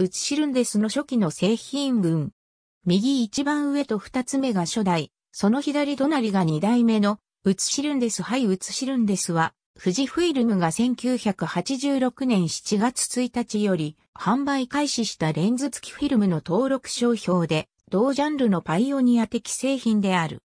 ウしシルンデスの初期の製品群。右一番上と二つ目が初代、その左隣が二代目の、ウしシルンデスはいウしシルンデスは、富士フィルムが1986年7月1日より販売開始したレンズ付きフィルムの登録商標で、同ジャンルのパイオニア的製品である。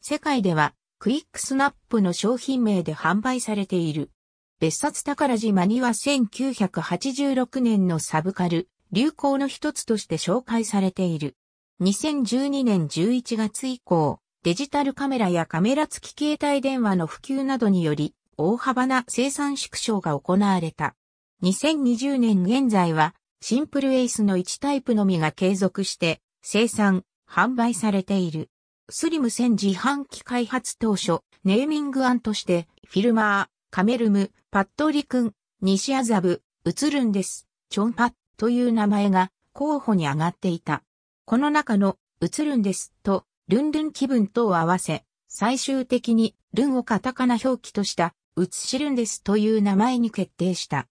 世界では、クイックスナップの商品名で販売されている。別冊宝島には1986年のサブカル、流行の一つとして紹介されている。2012年11月以降、デジタルカメラやカメラ付き携帯電話の普及などにより、大幅な生産縮小が行われた。2020年現在は、シンプルエースの1タイプのみが継続して、生産、販売されている。スリム1000自販機開発当初、ネーミング案として、フィルマー、カメルム、パッドリ君、西麻布、映るんです、チョンパッという名前が候補に上がっていた。この中の映るんですと、ルンルン気分とを合わせ、最終的にルンをカタカナ表記とした映しるんですという名前に決定した。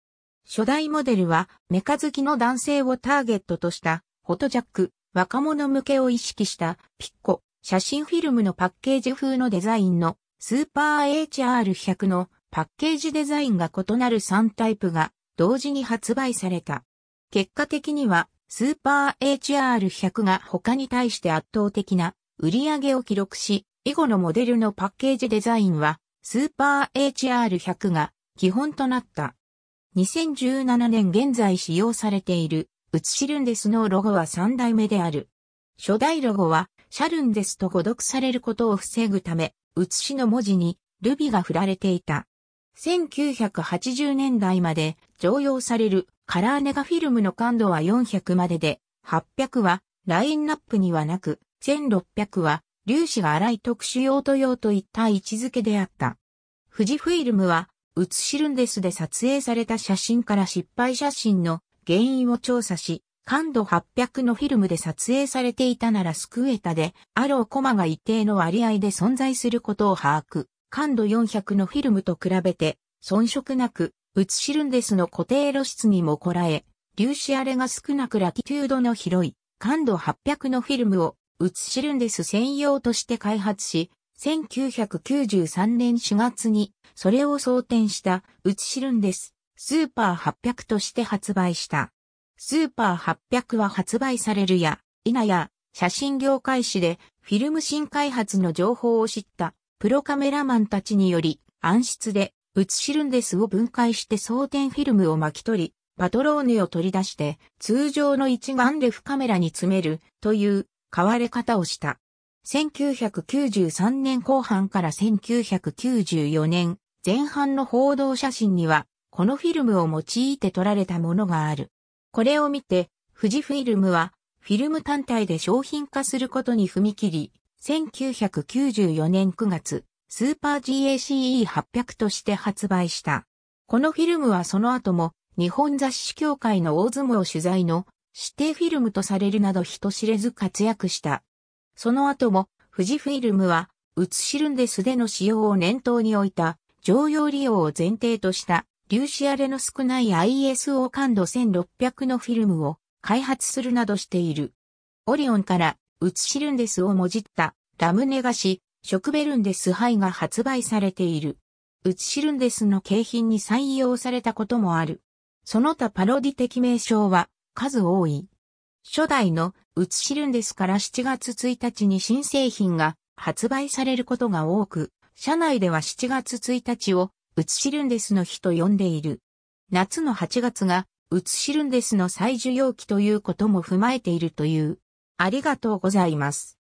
初代モデルはメカ好きの男性をターゲットとしたフォトジャック、若者向けを意識したピッコ、写真フィルムのパッケージ風のデザインのスーパー HR100 のパッケージデザインが異なる3タイプが同時に発売された。結果的には、スーパー HR100 が他に対して圧倒的な売り上げを記録し、以後のモデルのパッケージデザインは、スーパー HR100 が基本となった。2017年現在使用されている、ウツシルンデスのロゴは3代目である。初代ロゴは、シャルンデスと誤読されることを防ぐため、写しの文字にルビが振られていた。1980年代まで常用されるカラーネガフィルムの感度は400までで、800はラインナップにはなく、1600は粒子が粗い特殊用途用といった位置づけであった。富士フィルムは、写しるんですで撮影された写真から失敗写真の原因を調査し、感度800のフィルムで撮影されていたならスクエタで、アローコマが一定の割合で存在することを把握。感度400のフィルムと比べて、遜色なく、ウツシルンデスの固定露出にもこらえ、粒子荒れが少なくラティチュードの広い感度800のフィルムをウツシルンデス専用として開発し、1993年4月にそれを装填したウツシルンデススーパー800として発売した。スーパー800は発売されるや、否や、写真業界史でフィルム新開発の情報を知ったプロカメラマンたちにより暗室で映しるんですを分解して装填フィルムを巻き取り、パトローネを取り出して、通常の一眼レフカメラに詰める、という、買われ方をした。1993年後半から1994年前半の報道写真には、このフィルムを用いて撮られたものがある。これを見て、富士フィルムは、フィルム単体で商品化することに踏み切り、1994年9月、スーパー GACE800 として発売した。このフィルムはその後も日本雑誌協会の大相撲取材の指定フィルムとされるなど人知れず活躍した。その後も富士フィルムは写しるんで素での使用を念頭に置いた常用利用を前提とした粒子荒れの少ない ISO 感度1600のフィルムを開発するなどしている。オリオンから写しるんですをもじったラムネ菓子ショクベルンデス杯が発売されている。ウチシルンデスの景品に採用されたこともある。その他パロディ的名称は数多い。初代のウチシルンデスから7月1日に新製品が発売されることが多く、社内では7月1日をウチシルンデスの日と呼んでいる。夏の8月がウチシルンデスの最需要期ということも踏まえているという。ありがとうございます。